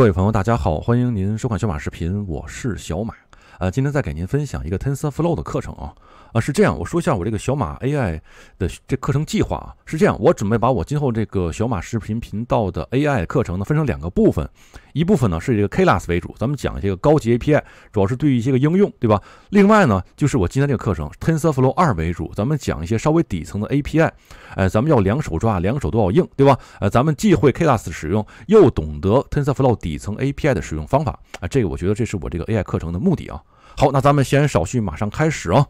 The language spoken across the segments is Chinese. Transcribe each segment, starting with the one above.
各位朋友，大家好，欢迎您收看小马视频，我是小马。呃，今天再给您分享一个 TensorFlow 的课程啊啊是这样，我说一下我这个小马 AI 的这课程计划啊，是这样，我准备把我今后这个小马视频频道的 AI 课程呢分成两个部分。一部分呢是这个 Klass 为主，咱们讲一些个高级 API，主要是对于一些个应用，对吧？另外呢就是我今天这个课程 TensorFlow 二为主，咱们讲一些稍微底层的 API，哎，咱们要两手抓，两手都要硬，对吧？呃，咱们既会 Klass 使用，又懂得 TensorFlow 底层 API 的使用方法，啊，这个我觉得这是我这个 AI 课程的目的啊。好，那咱们先少叙，马上开始啊。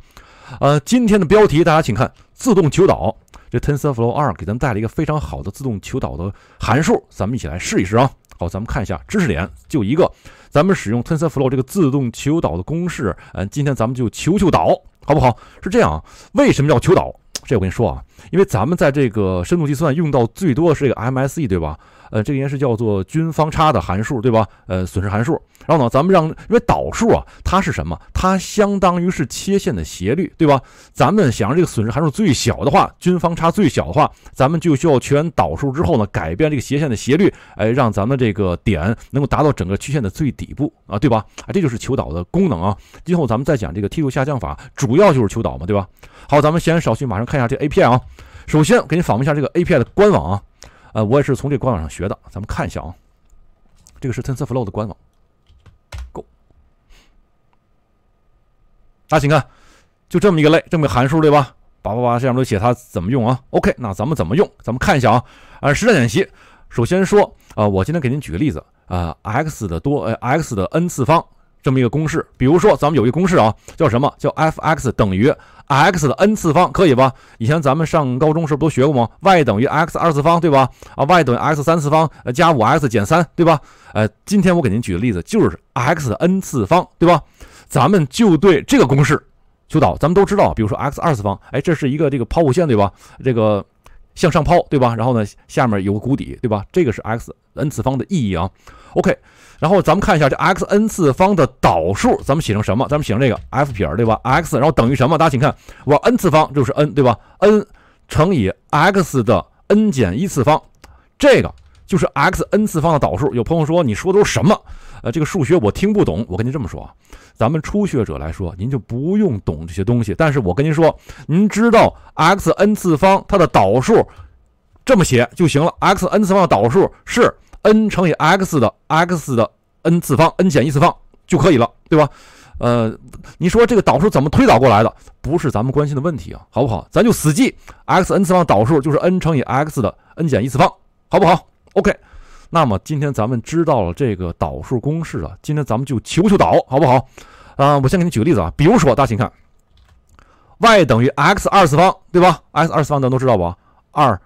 呃，今天的标题大家请看自动求导，这 TensorFlow 二给咱们带来一个非常好的自动求导的函数，咱们一起来试一试啊。好，咱们看一下知识点，就一个，咱们使用 TensorFlow 这个自动求导的公式。嗯，今天咱们就求求导，好不好？是这样啊，为什么要求导？这我跟你说啊，因为咱们在这个深度计算用到最多是这个 MSE，对吧？呃，这个应该是叫做均方差的函数，对吧？呃，损失函数。然后呢，咱们让因为导数啊，它是什么？它相当于是切线的斜率，对吧？咱们想让这个损失函数最小的话，均方差最小的话，咱们就需要求导数之后呢，改变这个斜线的斜率，哎，让咱们这个点能够达到整个曲线的最底部啊，对吧？啊，这就是求导的功能啊。今后咱们再讲这个梯度下降法，主要就是求导嘛，对吧？好，咱们先少叙，马上看一下这 API 啊。首先给你访问一下这个 API 的官网啊。呃，我也是从这官网上学的，咱们看一下啊，这个是 TensorFlow 的官网，Go，大家请看，就这么一个类，这么个函数，对吧？叭叭叭，上面都写它怎么用啊。OK，那咱们怎么用？咱们看一下啊，啊，实战演习。首先说啊，我今天给您举个例子啊，x 的多，x 呃的 n 次方。这么一个公式，比如说咱们有一个公式啊，叫什么叫 f(x) 等于 x 的 n 次方，可以吧？以前咱们上高中时不都学过吗？y 等于 x 二次方，对吧？啊，y 等于 x 三次方加五 x 减三，对吧？呃，今天我给您举的例子就是 x 的 n 次方，对吧？咱们就对这个公式求导，咱们都知道，比如说 x 二次方，哎，这是一个这个抛物线，对吧？这个。向上抛，对吧？然后呢，下面有个谷底，对吧？这个是 x n 次方的意义啊。OK，然后咱们看一下这 x n 次方的导数，咱们写成什么？咱们写成这个 f 撇，对吧？x，然后等于什么？大家请看，我 n 次方就是 n，对吧？n 乘以 x 的 n 减一次方，这个就是 x n 次方的导数。有朋友说，你说都是什么？呃，这个数学我听不懂。我跟您这么说啊，咱们初学者来说，您就不用懂这些东西。但是我跟您说，您知道 x n 次方它的导数这么写就行了。x n 次方的导数是 n 乘以 x 的 x 的 n 次方 n 减一次方就可以了，对吧？呃，你说这个导数怎么推导过来的，不是咱们关心的问题啊，好不好？咱就死记 x n 次方导数就是 n 乘以 x 的 n 减一次方，好不好？OK。那么今天咱们知道了这个导数公式了，今天咱们就求求导，好不好？啊，我先给你举个例子啊，比如说，大家请看，y 等于 x 二次方，对吧？x 二次方咱都知道吧？二，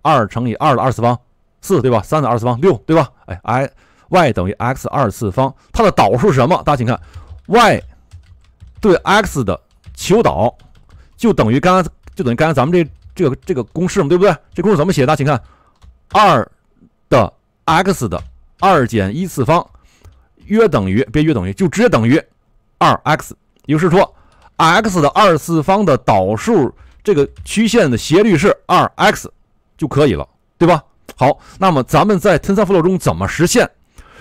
二乘以二的二次方，四，对吧？三的二次方，六，对吧？哎，y 等于 x 二次方，它的导数是什么？大家请看，y 对 x 的求导就等于刚刚就等于刚刚咱们这这个这个公式嘛，对不对？这公式怎么写？大家请看，二的。x 的二减一次方约等于，别约等于，就直接等于二 x。也就是说，x 的二次方的导数，这个曲线的斜率是二 x 就可以了，对吧？好，那么咱们在 TensorFlow 中怎么实现？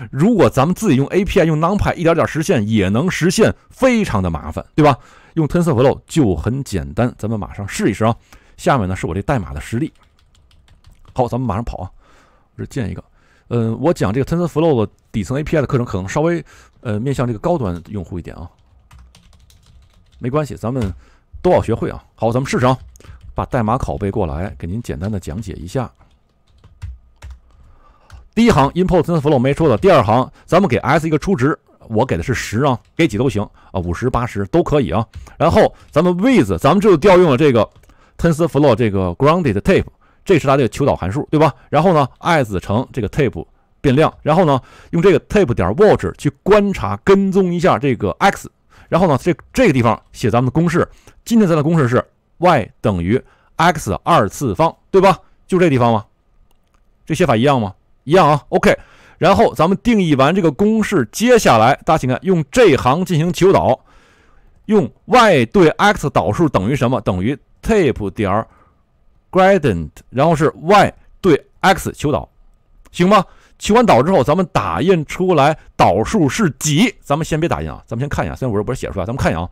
如果咱们自己用 API 用 NumPy 一点点实现，也能实现，非常的麻烦，对吧？用 TensorFlow 就很简单，咱们马上试一试啊。下面呢是我这代码的实例。好，咱们马上跑啊，我这建一个。嗯，我讲这个 TensorFlow 的底层 API 的课程可能稍微呃面向这个高端用户一点啊，没关系，咱们都要学会啊。好，咱们试试啊，把代码拷贝过来，给您简单的讲解一下。第一行 import TensorFlow 没说的。第二行，咱们给 s 一个初值，我给的是十啊，给几都行啊，五十、八十都可以啊。然后咱们 with，咱们就调用了这个 TensorFlow 这个 grounded tape。这是它的求导函数，对吧？然后呢 s 乘这个 tape 变量，然后呢，用这个 tape 点 watch 去观察、跟踪一下这个 x，然后呢，这这个地方写咱们的公式。今天咱的公式是 y 等于 x 二次方，对吧？就这地方吗？这写法一样吗？一样啊。OK，然后咱们定义完这个公式，接下来大家请看，用这行进行求导，用 y 对 x 导数等于什么？等于 tape 点儿。gradient，然后是 y 对 x 求导，行吗？求完导之后，咱们打印出来导数是几？咱们先别打印啊，咱们先看一下。虽然我这不是写出来，咱们看一下啊。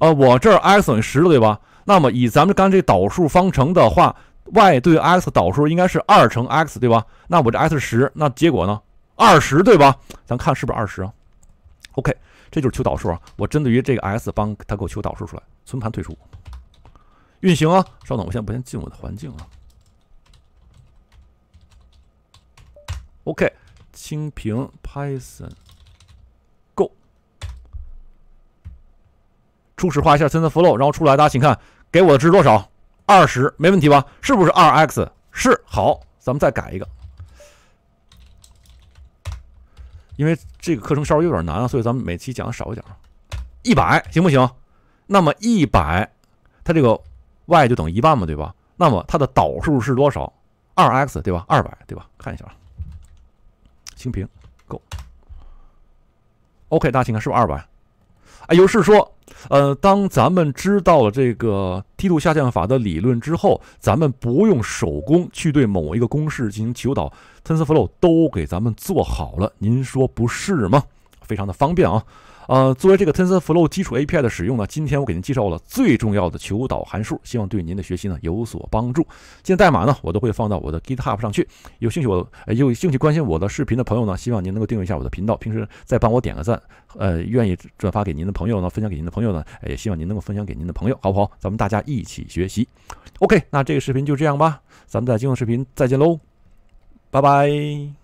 呃，我这儿 x 等于十对吧？那么以咱们刚才这导数方程的话，y 对 x 导数应该是二乘 x 对吧？那我这 x 是十，那结果呢？二十对吧？咱看是不是二十啊？OK，这就是求导数啊。我针对于这个 x 帮他给我求导数出来，存盘退出。运行啊！稍等，我现在不先进我的环境啊。OK，清屏 Python Go 初始化一下 TensorFlow，然后出来，大家请看，给我的值多少？二十，没问题吧？是不是二 x？是，好，咱们再改一个，因为这个课程稍微有点难啊，所以咱们每期讲的少一点。一百行不行？那么一百，它这个。y 就等于一万嘛，对吧？那么它的导数是多少？二 x，对吧？二百，对吧？看一下，清屏，Go。OK，大家请看，是不是二百？哎，有事说。呃，当咱们知道了这个梯度下降法的理论之后，咱们不用手工去对某一个公式进行求导，TensorFlow 都给咱们做好了，您说不是吗？非常的方便啊。呃，作为这个 TensorFlow 基础 API 的使用呢，今天我给您介绍了最重要的求导函数，希望对您的学习呢有所帮助。今天代码呢，我都会放到我的 GitHub 上去。有兴趣我，有兴趣关心我的视频的朋友呢，希望您能够订阅一下我的频道。平时再帮我点个赞，呃，愿意转发给您的朋友呢，分享给您的朋友呢，也希望您能够分享给您的朋友，好不好？咱们大家一起学习。OK，那这个视频就这样吧，咱们在今后视频再见喽，拜拜。